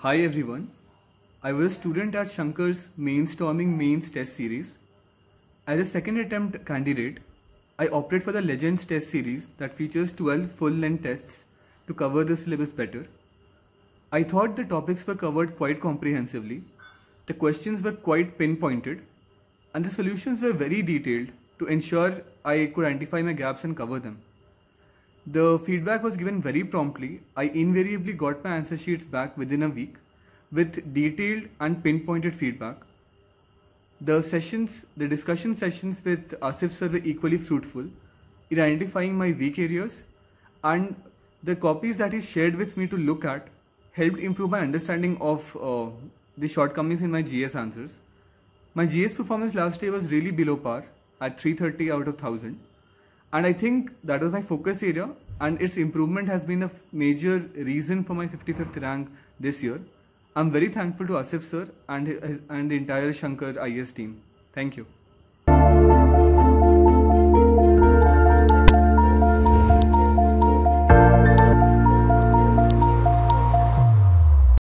Hi everyone. I was a student at Shankar's Mainstorming Mains Test Series. As a second attempt candidate, I opted for the Legends Test Series that features 12 full-length tests to cover the syllabus better. I thought the topics were covered quite comprehensively, the questions were quite pinpointed, and the solutions were very detailed to ensure I could identify my gaps and cover them. The feedback was given very promptly. I invariably got my answer sheets back within a week with detailed and pinpointed feedback. The sessions, the discussion sessions with Asif sir were equally fruitful in identifying my weak areas and the copies that he shared with me to look at helped improve my understanding of uh, the shortcomings in my GS answers. My GS performance last day was really below par at 330 out of 1000 and i think that was my focus area and its improvement has been a major reason for my 55th rank this year i'm very thankful to asif sir and his, and the entire shankar is team thank you